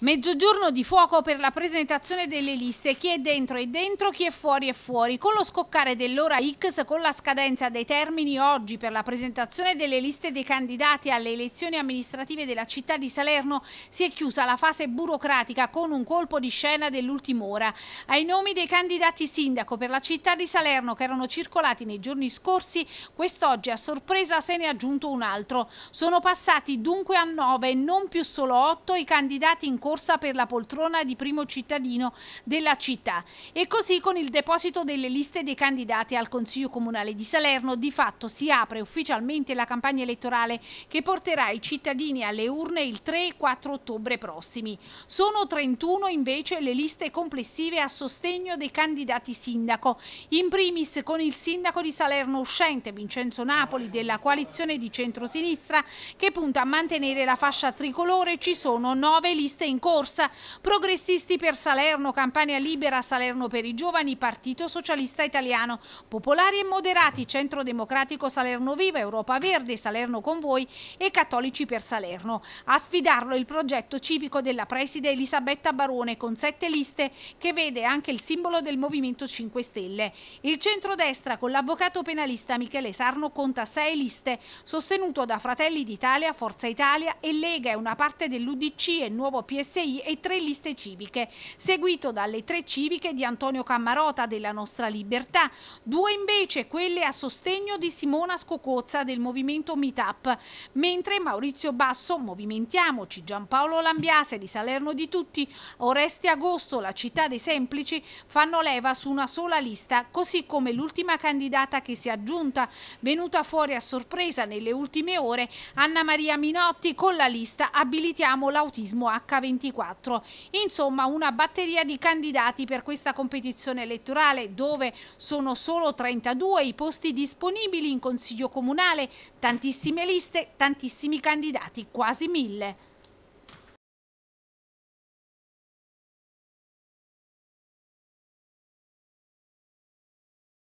Mezzogiorno di fuoco per la presentazione delle liste, chi è dentro è dentro, chi è fuori è fuori. Con lo scoccare dell'ora X, con la scadenza dei termini oggi per la presentazione delle liste dei candidati alle elezioni amministrative della città di Salerno, si è chiusa la fase burocratica con un colpo di scena dell'ultima ora. Ai nomi dei candidati sindaco per la città di Salerno che erano circolati nei giorni scorsi, quest'oggi a sorpresa se ne è aggiunto un altro. Sono passati dunque a nove, non più solo otto, i candidati in corsa per la poltrona di primo cittadino della città. E così con il deposito delle liste dei candidati al Consiglio Comunale di Salerno di fatto si apre ufficialmente la campagna elettorale che porterà i cittadini alle urne il 3 e 4 ottobre prossimi. Sono 31 invece le liste complessive a sostegno dei candidati sindaco, in primis con il sindaco di Salerno uscente Vincenzo Napoli della coalizione di centrosinistra che punta a mantenere la fascia tricolore. Ci sono nove liste in in corsa, Progressisti per Salerno, Campania Libera, Salerno per i Giovani, Partito Socialista Italiano, Popolari e Moderati, Centro Democratico Salerno Viva, Europa Verde, Salerno con voi e Cattolici per Salerno. A sfidarlo il progetto civico della preside Elisabetta Barone con sette liste che vede anche il simbolo del Movimento 5 Stelle. Il centrodestra con l'avvocato penalista Michele Sarno conta sei liste, sostenuto da Fratelli d'Italia, Forza Italia e Lega e una parte dell'UDC e Nuovo PS PSI e tre liste civiche, seguito dalle tre civiche di Antonio Cammarota della Nostra Libertà, due invece quelle a sostegno di Simona Scocozza del Movimento Meetup, mentre Maurizio Basso, Movimentiamoci, Giampaolo Lambiase di Salerno di Tutti, Oreste Agosto, la città dei semplici, fanno leva su una sola lista, così come l'ultima candidata che si è aggiunta, venuta fuori a sorpresa nelle ultime ore, Anna Maria Minotti con la lista Abilitiamo l'autismo H24. 2024. Insomma una batteria di candidati per questa competizione elettorale dove sono solo 32 i posti disponibili in Consiglio Comunale, tantissime liste, tantissimi candidati, quasi mille.